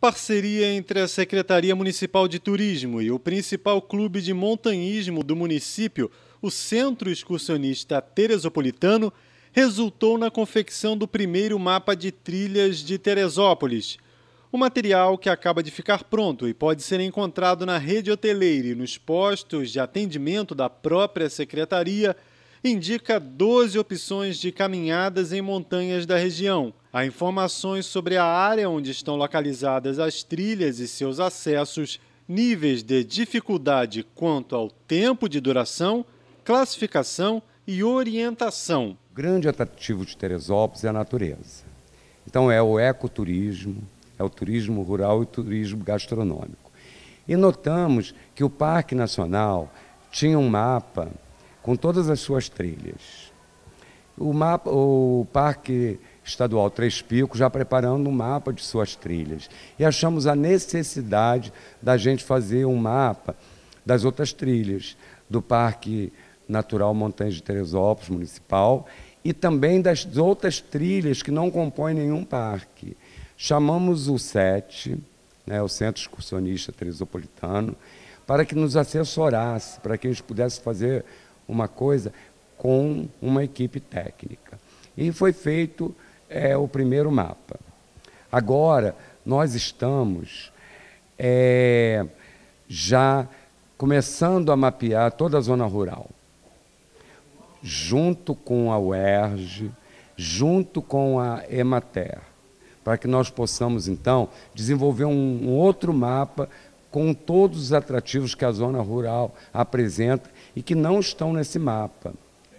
Parceria entre a Secretaria Municipal de Turismo e o principal clube de montanhismo do município, o Centro Excursionista Teresopolitano, resultou na confecção do primeiro mapa de trilhas de Teresópolis. O material que acaba de ficar pronto e pode ser encontrado na rede hoteleira e nos postos de atendimento da própria secretaria indica 12 opções de caminhadas em montanhas da região. Há informações sobre a área onde estão localizadas as trilhas e seus acessos, níveis de dificuldade quanto ao tempo de duração, classificação e orientação. O grande atrativo de Teresópolis é a natureza. Então é o ecoturismo, é o turismo rural e o turismo gastronômico. E notamos que o Parque Nacional tinha um mapa com todas as suas trilhas. O, mapa, o Parque Estadual Três Picos já preparando um mapa de suas trilhas. E achamos a necessidade da gente fazer um mapa das outras trilhas, do Parque Natural Montanhas de Teresópolis Municipal e também das outras trilhas que não compõem nenhum parque. Chamamos o SET, né, o Centro Excursionista Teresopolitano, para que nos assessorasse, para que a gente pudesse fazer uma coisa com uma equipe técnica. E foi feito é, o primeiro mapa. Agora, nós estamos é, já começando a mapear toda a zona rural, junto com a UERJ, junto com a Emater, para que nós possamos, então, desenvolver um, um outro mapa com todos os atrativos que a zona rural apresenta e que não estão nesse mapa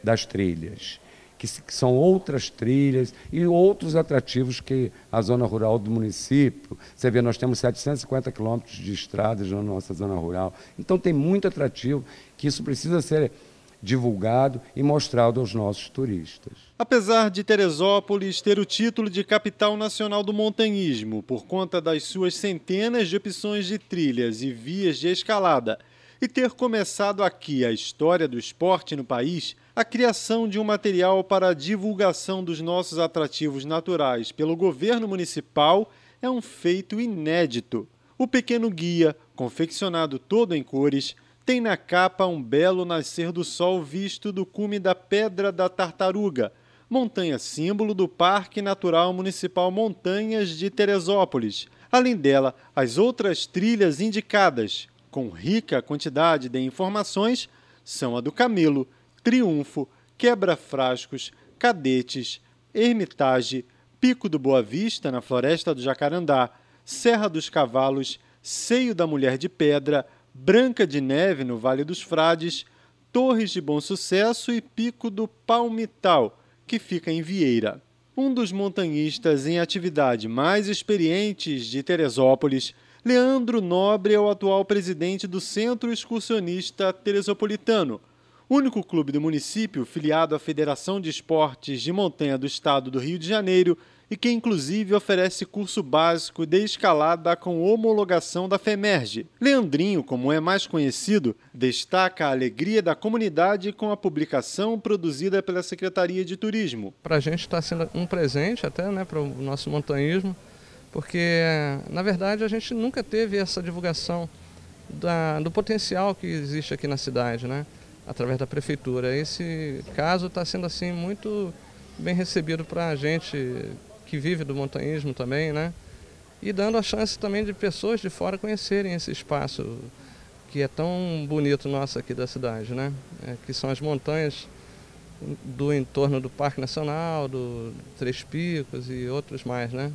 das trilhas, que, que são outras trilhas e outros atrativos que a zona rural do município. Você vê, nós temos 750 quilômetros de estradas na nossa zona rural, então tem muito atrativo que isso precisa ser divulgado e mostrado aos nossos turistas. Apesar de Teresópolis ter o título de capital nacional do montanhismo, por conta das suas centenas de opções de trilhas e vias de escalada, e ter começado aqui a história do esporte no país, a criação de um material para a divulgação dos nossos atrativos naturais pelo governo municipal é um feito inédito. O pequeno guia, confeccionado todo em cores, tem na capa um belo nascer do sol visto do cume da Pedra da Tartaruga, montanha símbolo do Parque Natural Municipal Montanhas de Teresópolis. Além dela, as outras trilhas indicadas, com rica quantidade de informações, são a do Camelo, Triunfo, Quebra-Frascos, Cadetes, Ermitage, Pico do Boa Vista, na Floresta do Jacarandá, Serra dos Cavalos, Seio da Mulher de Pedra, Branca de Neve, no Vale dos Frades, Torres de Bom Sucesso e Pico do Palmital, que fica em Vieira. Um dos montanhistas em atividade mais experientes de Teresópolis, Leandro Nobre é o atual presidente do Centro Excursionista Teresopolitano – único clube do município filiado à Federação de Esportes de Montanha do Estado do Rio de Janeiro e que inclusive oferece curso básico de escalada com homologação da FEMERGE. Leandrinho, como é mais conhecido, destaca a alegria da comunidade com a publicação produzida pela Secretaria de Turismo. Para a gente está sendo um presente até né, para o nosso montanhismo, porque na verdade a gente nunca teve essa divulgação da, do potencial que existe aqui na cidade, né? através da prefeitura. Esse caso está sendo assim muito bem recebido para a gente que vive do montanhismo também, né? E dando a chance também de pessoas de fora conhecerem esse espaço que é tão bonito nosso aqui da cidade, né? É, que são as montanhas do entorno do Parque Nacional, do Três Picos e outros mais, né?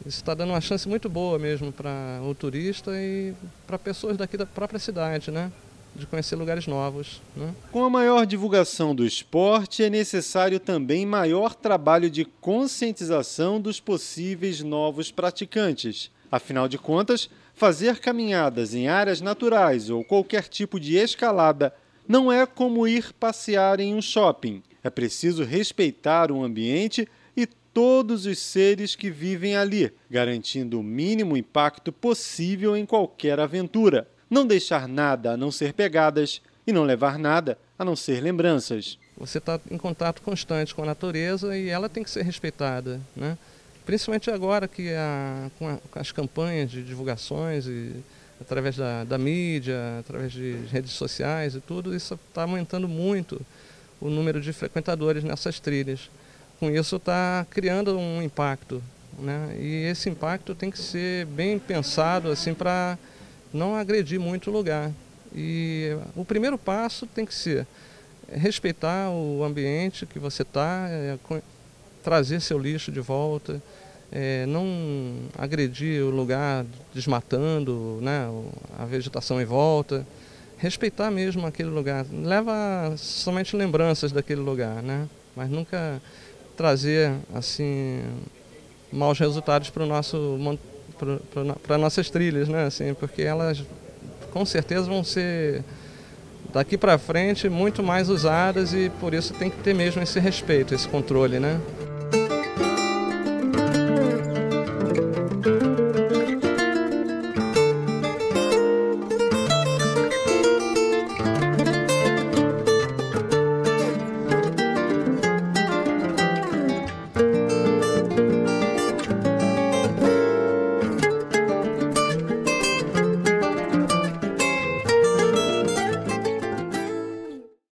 Isso está dando uma chance muito boa mesmo para o turista e para pessoas daqui da própria cidade, né? de conhecer lugares novos. Né? Com a maior divulgação do esporte, é necessário também maior trabalho de conscientização dos possíveis novos praticantes. Afinal de contas, fazer caminhadas em áreas naturais ou qualquer tipo de escalada não é como ir passear em um shopping. É preciso respeitar o ambiente e todos os seres que vivem ali, garantindo o mínimo impacto possível em qualquer aventura não deixar nada a não ser pegadas e não levar nada a não ser lembranças. Você está em contato constante com a natureza e ela tem que ser respeitada, né? Principalmente agora que a, com, a, com as campanhas de divulgações e através da, da mídia, através de redes sociais e tudo, isso está aumentando muito o número de frequentadores nessas trilhas. Com isso está criando um impacto, né? E esse impacto tem que ser bem pensado assim para não agredir muito o lugar. E o primeiro passo tem que ser respeitar o ambiente que você está, é, trazer seu lixo de volta, é, não agredir o lugar desmatando né, a vegetação em volta, respeitar mesmo aquele lugar. Leva somente lembranças daquele lugar, né? mas nunca trazer assim maus resultados para o nosso para nossas trilhas, né? Assim, porque elas com certeza vão ser daqui para frente muito mais usadas e por isso tem que ter mesmo esse respeito, esse controle, né?